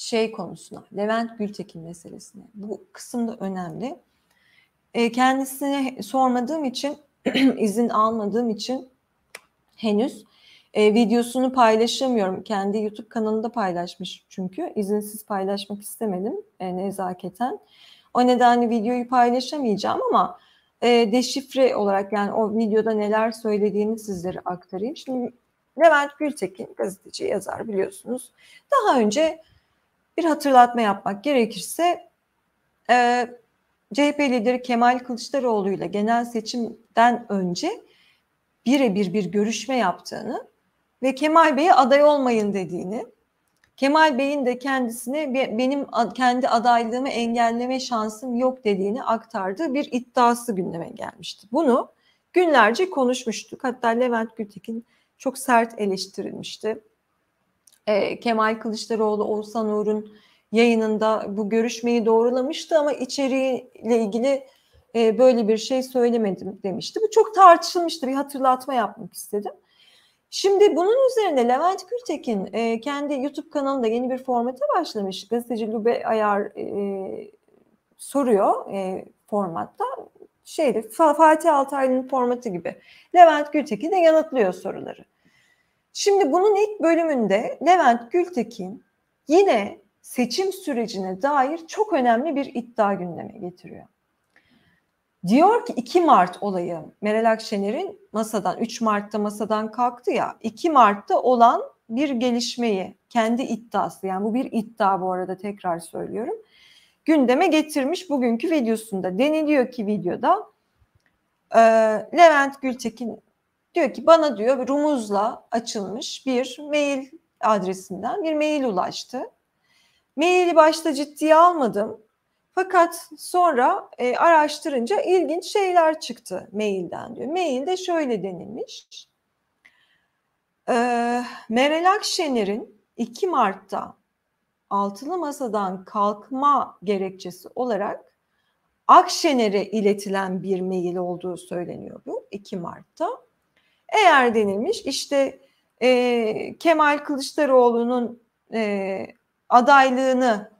şey konusuna, Levent Gültekin meselesine. Bu kısım da önemli. E, kendisine sormadığım için, izin almadığım için henüz e, videosunu paylaşamıyorum. Kendi YouTube kanalında paylaşmış çünkü. izinsiz paylaşmak istemedim e, nezaketen. O nedenle videoyu paylaşamayacağım ama e, deşifre olarak yani o videoda neler söylediğini sizlere aktarayım. Şimdi Levent Gültekin gazeteci yazar biliyorsunuz. Daha önce bir hatırlatma yapmak gerekirse e, CHP lideri Kemal Kılıçdaroğlu ile genel seçimden önce birebir bir görüşme yaptığını ve Kemal Bey'e aday olmayın dediğini, Kemal Bey'in de kendisine benim kendi adaylığımı engelleme şansım yok dediğini aktardığı bir iddiası gündeme gelmişti. Bunu günlerce konuşmuştuk. Hatta Levent Gültekin çok sert eleştirilmişti e, Kemal Kılıçdaroğlu Oğuzhan Uğur'un yayınında bu görüşmeyi doğrulamıştı ama içeriğiyle ilgili e, böyle bir şey söylemedim demişti. Bu çok tartışılmıştı bir hatırlatma yapmak istedim. Şimdi bunun üzerine Levent Gültekin e, kendi YouTube kanalında yeni bir formata başlamış. Gazeteci Lube Ayar e, soruyor e, formatta. şeydi Fatih Altaylı'nın formatı gibi. Levent Gültekin de yanıtlıyor soruları. Şimdi bunun ilk bölümünde Levent Gültekin yine seçim sürecine dair çok önemli bir iddia gündeme getiriyor. Diyor ki 2 Mart olayı Meral Akşener'in masadan 3 Mart'ta masadan kalktı ya 2 Mart'ta olan bir gelişmeyi kendi iddiası yani bu bir iddia bu arada tekrar söylüyorum gündeme getirmiş bugünkü videosunda deniliyor ki videoda e, Levent Gültekin Diyor ki bana diyor rumuzla açılmış bir mail adresinden bir mail ulaştı. Maili başta ciddiye almadım. Fakat sonra e, araştırınca ilginç şeyler çıktı mailden diyor. Mailde şöyle denilmiş. E, Meral Akşener'in 2 Mart'ta altılı masadan kalkma gerekçesi olarak Akşener'e iletilen bir mail olduğu söyleniyor bu 2 Mart'ta. Eğer denilmiş işte e, Kemal Kılıçdaroğlu'nun e, adaylığını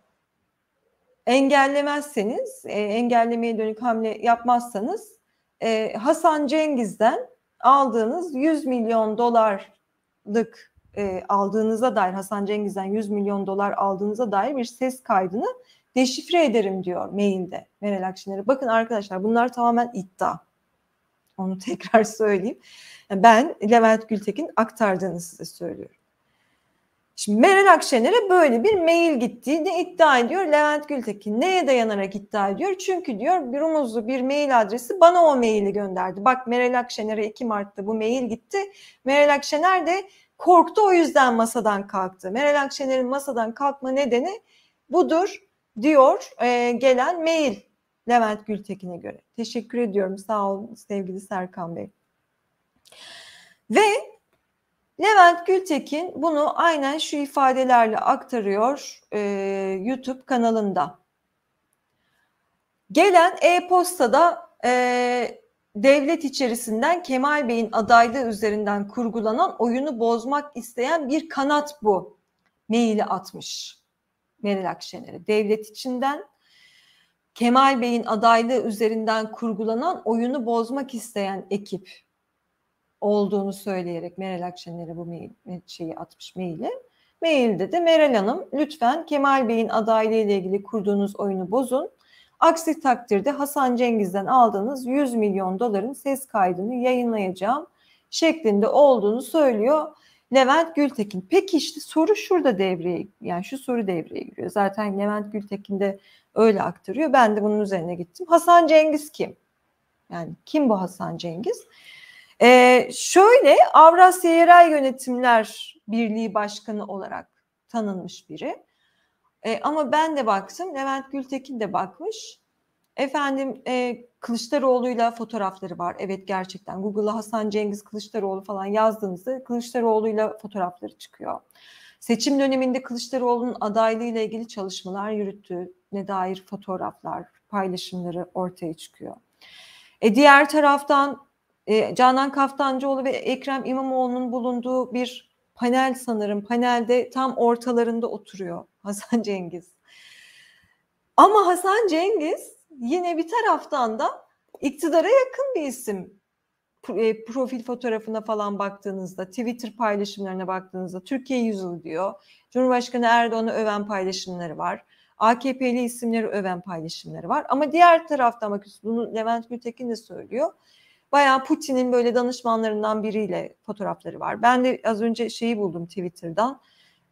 engellemezseniz, e, engellemeye dönük hamle yapmazsanız e, Hasan Cengiz'den aldığınız 100 milyon dolarlık e, aldığınıza dair Hasan Cengiz'den 100 milyon dolar aldığınıza dair bir ses kaydını deşifre ederim diyor mailde Meral Akşener'e. Bakın arkadaşlar bunlar tamamen iddia. Onu tekrar söyleyeyim. Ben Levent Gültekin aktardığını size söylüyorum. Şimdi Meral Akşener'e böyle bir mail gittiğini iddia ediyor Levent Gültekin. Neye dayanarak iddia ediyor? Çünkü diyor bir umuzlu bir mail adresi bana o maili gönderdi. Bak Meral Akşener'e 2 Mart'ta bu mail gitti. Meral Akşener de korktu o yüzden masadan kalktı. Meral Akşener'in masadan kalkma nedeni budur diyor e, gelen mail Levent Gültekin'e göre. Teşekkür ediyorum. Sağ olun sevgili Serkan Bey. Ve Levent Gültekin bunu aynen şu ifadelerle aktarıyor e, YouTube kanalında. Gelen e-postada e, devlet içerisinden Kemal Bey'in adaylığı üzerinden kurgulanan oyunu bozmak isteyen bir kanat bu. Maili atmış Meral Akşener'e. Devlet içinden Kemal Bey'in adaylığı üzerinden kurgulanan oyunu bozmak isteyen ekip olduğunu söyleyerek Meral Akşener'e bu mail, şeyi atmış maili. Mailde de Meral Hanım lütfen Kemal Bey'in adaylığı ile ilgili kurduğunuz oyunu bozun. Aksi takdirde Hasan Cengiz'den aldığınız 100 milyon doların ses kaydını yayınlayacağım şeklinde olduğunu söylüyor. Levent Gültekin. Peki işte soru şurada devreye yani şu soru devreye giriyor. Zaten Levent Gültekin de öyle aktarıyor. Ben de bunun üzerine gittim. Hasan Cengiz kim? Yani kim bu Hasan Cengiz? Ee, şöyle Avrasya Yerel Yönetimler Birliği Başkanı olarak tanınmış biri. Ee, ama ben de baktım, Levent Gültekin de bakmış. Efendim e, Kılıçdaroğlu'yla fotoğrafları var. Evet gerçekten Google'a Hasan Cengiz Kılıçdaroğlu falan yazdığınızda Kılıçdaroğlu'yla fotoğrafları çıkıyor. Seçim döneminde Kılıçdaroğlu'nun adaylığı ile ilgili çalışmalar yürüttüğüne dair fotoğraflar, paylaşımları ortaya çıkıyor. E diğer taraftan e, Canan Kaftancıoğlu ve Ekrem İmamoğlu'nun bulunduğu bir panel sanırım. Panelde tam ortalarında oturuyor Hasan Cengiz. Ama Hasan Cengiz yine bir taraftan da iktidara yakın bir isim e, profil fotoğrafına falan baktığınızda, Twitter paylaşımlarına baktığınızda Türkiye yüzü diyor. Cumhurbaşkanı Erdoğan'ı öven paylaşımları var. AKP'li isimleri öven paylaşımları var. Ama diğer taraftan bakıyorsunuz, bunu Levent Gültekin de söylüyor. Bayağı Putin'in böyle danışmanlarından biriyle fotoğrafları var. Ben de az önce şeyi buldum Twitter'dan.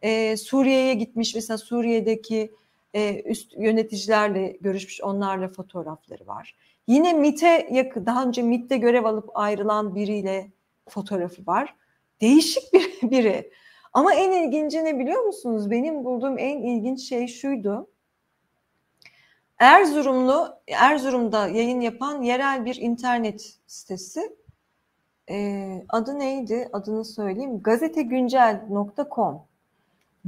Ee, Suriye'ye gitmiş mesela Suriye'deki e, üst yöneticilerle görüşmüş onlarla fotoğrafları var. Yine MIT'e yakın, daha önce MIT'te görev alıp ayrılan biriyle fotoğrafı var. Değişik bir biri. Ama en ilginci ne biliyor musunuz? Benim bulduğum en ilginç şey şuydu. Erzurumlu, Erzurum'da yayın yapan yerel bir internet sitesi. E, adı neydi? Adını söyleyeyim. Gazeteguncel.com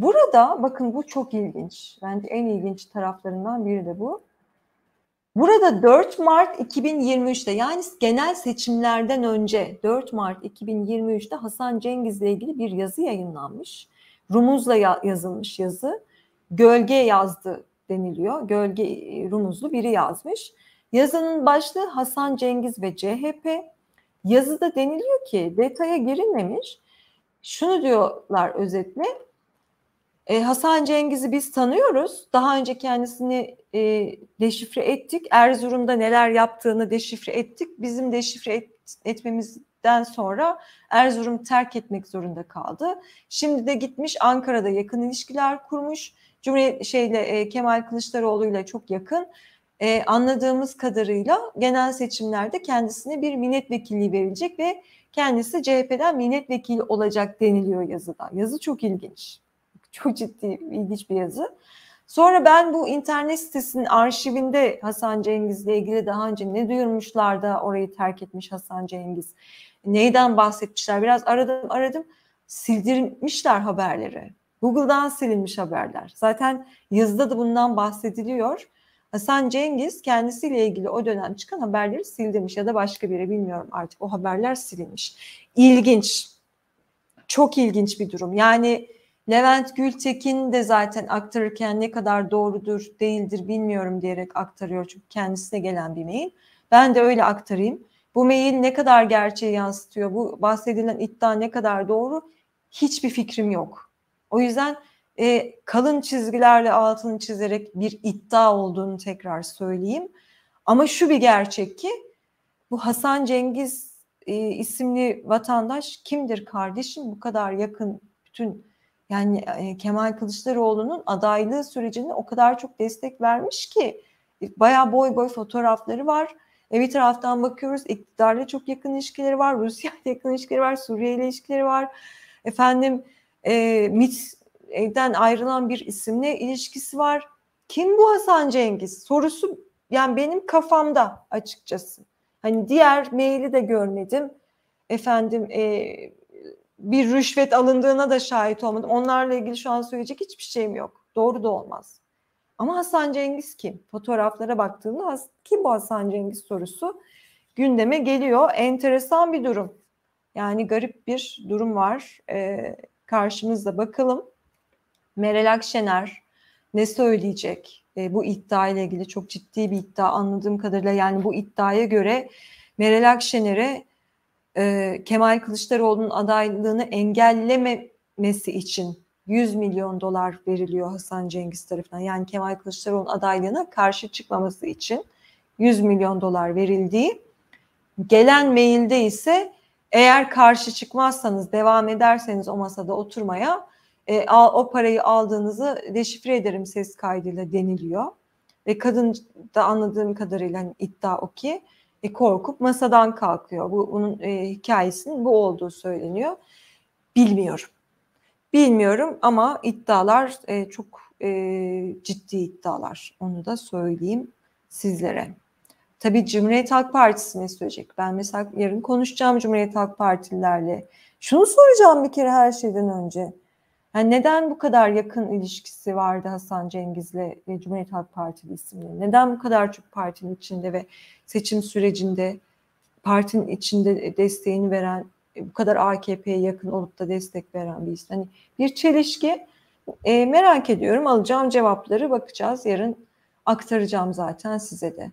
Burada bakın bu çok ilginç. Bence en ilginç taraflarından biri de bu. Burada 4 Mart 2023'te yani genel seçimlerden önce 4 Mart 2023'te Hasan Cengiz'le ilgili bir yazı yayınlanmış. Rumuz'la yazılmış yazı. Gölge yazdı deniliyor. Gölge e, Rumuzlu biri yazmış. Yazının başlığı Hasan Cengiz ve CHP. Yazıda deniliyor ki detaya girilmemiş. Şunu diyorlar özetle e, Hasan Cengiz'i biz tanıyoruz. Daha önce kendisini e, deşifre ettik. Erzurum'da neler yaptığını deşifre ettik. Bizim deşifre et, etmemizden sonra Erzurum terk etmek zorunda kaldı. Şimdi de gitmiş Ankara'da yakın ilişkiler kurmuş. Cumhuriyet şeyle e, Kemal Kılıçdaroğlu ile çok yakın. E, anladığımız kadarıyla genel seçimlerde kendisine bir milletvekilliği verilecek ve kendisi CHP'den milletvekili olacak deniliyor yazıda. Yazı çok ilginç. Çok ciddi, ilginç bir yazı. Sonra ben bu internet sitesinin arşivinde Hasan Cengiz'le ilgili daha önce ne duyurmuşlar da orayı terk etmiş Hasan Cengiz. Neyden bahsetmişler biraz aradım aradım sildirmişler haberleri. Google'dan silinmiş haberler. Zaten yazıda da bundan bahsediliyor. Hasan Cengiz kendisiyle ilgili o dönem çıkan haberleri sildirmiş ya da başka biri bilmiyorum artık o haberler silinmiş. İlginç. Çok ilginç bir durum. Yani Levent Gültekin de zaten aktarırken ne kadar doğrudur değildir bilmiyorum diyerek aktarıyor çünkü kendisine gelen bir mail. Ben de öyle aktarayım. Bu mail ne kadar gerçeği yansıtıyor? Bu bahsedilen iddia ne kadar doğru? Hiçbir fikrim yok. O yüzden e, kalın çizgilerle altını çizerek bir iddia olduğunu tekrar söyleyeyim. Ama şu bir gerçek ki bu Hasan Cengiz e, isimli vatandaş kimdir kardeşim? Bu kadar yakın bütün yani e, Kemal Kılıçdaroğlu'nun adaylığı sürecini o kadar çok destek vermiş ki e, bayağı boy boy fotoğrafları var. E, bir taraftan bakıyoruz iktidarla çok yakın ilişkileri var, Rusya ile yakın ilişkileri var, Suriye ile ilişkileri var. Efendim e, MIT'den ayrılan bir isimle ilişkisi var. Kim bu Hasan Cengiz sorusu yani benim kafamda açıkçası. Hani diğer maili de görmedim. Efendim e, bir rüşvet alındığına da şahit olmadım. Onlarla ilgili şu an söyleyecek hiçbir şeyim yok. Doğru da olmaz. Ama Hasan Cengiz kim? Fotoğraflara baktığında ki bu Hasan Cengiz sorusu gündeme geliyor. Enteresan bir durum. Yani garip bir durum var ee, karşımızda. Bakalım Meral Akşener ne söyleyecek? Ee, bu iddia ile ilgili çok ciddi bir iddia anladığım kadarıyla. Yani bu iddiaya göre Meral Akşener'e e, Kemal Kılıçdaroğlu'nun adaylığını engellememesi için 100 milyon dolar veriliyor Hasan Cengiz tarafından. Yani Kemal Kılıçdaroğlu'nun adaylığına karşı çıkmaması için 100 milyon dolar verildiği. Gelen mailde ise eğer karşı çıkmazsanız, devam ederseniz o masada oturmaya e, al, o parayı aldığınızı deşifre ederim ses kaydıyla deniliyor. Ve kadın da anladığım kadarıyla hani iddia o ki e, korkup masadan kalkıyor. Bu bunun e, hikayesinin bu olduğu söyleniyor. Bilmiyorum. Bilmiyorum ama iddialar e, çok e, ciddi iddialar. Onu da söyleyeyim sizlere. Tabii Cumhuriyet Halk Partisi ne söyleyecek? Ben mesela yarın konuşacağım Cumhuriyet Halk Partililerle. Şunu soracağım bir kere her şeyden önce. Yani neden bu kadar yakın ilişkisi vardı Hasan Cengiz'le ve Cumhuriyet Halk Partili isimleri? Neden bu kadar çok partinin içinde ve seçim sürecinde partinin içinde desteğini veren, e, bu kadar AKP'ye yakın olup da destek veren bir isim? Hani bir çelişki e, merak ediyorum. Alacağım cevapları bakacağız. Yarın aktaracağım zaten size de.